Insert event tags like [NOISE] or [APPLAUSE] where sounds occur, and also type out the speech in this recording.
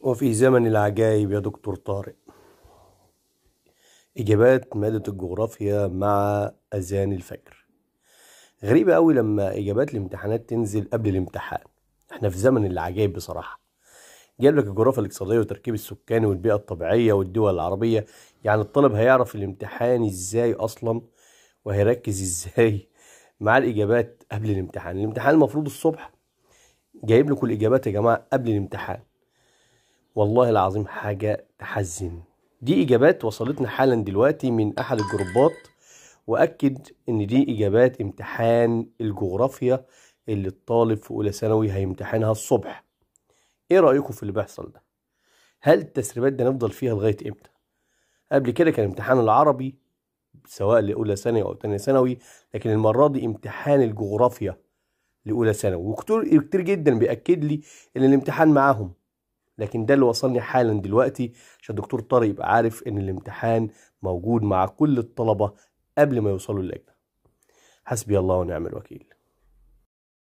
وفي زمن العجائب يا دكتور طارق إجابات مادة الجغرافيا مع أذان الفجر غريبة أوي لما إجابات الامتحانات تنزل قبل الامتحان إحنا في زمن العجائب بصراحة جاب لك الجغرافيا الاقتصادية وتركيب السكاني والبيئة الطبيعية والدول العربية يعني الطالب هيعرف الامتحان إزاي أصلا وهيركز إزاي [LAUGHS] مع الإجابات قبل الامتحان الامتحان المفروض الصبح جايب لكم الإجابات يا جماعة قبل الامتحان والله العظيم حاجة تحزن دي إجابات وصلتنا حالا دلوقتي من أحد الجروبات وأكد إن دي إجابات امتحان الجغرافيا اللي الطالب في أولى ثانوي هيمتحنها الصبح إيه رأيكم في اللي بيحصل ده؟ هل التسريبات ده نفضل فيها لغاية إمتى؟ قبل كده كان امتحان العربي سواء لأولى ثانوي أو تانية ثانوي لكن المرة دي امتحان الجغرافيا لأولى ثانوي وكتير جدا بيأكد لي إن الامتحان معاهم لكن ده اللي وصلني حالا دلوقتي عشان الدكتور طارق يبقى عارف ان الامتحان موجود مع كل الطلبه قبل ما يوصلوا اللجنه حسبي الله ونعم الوكيل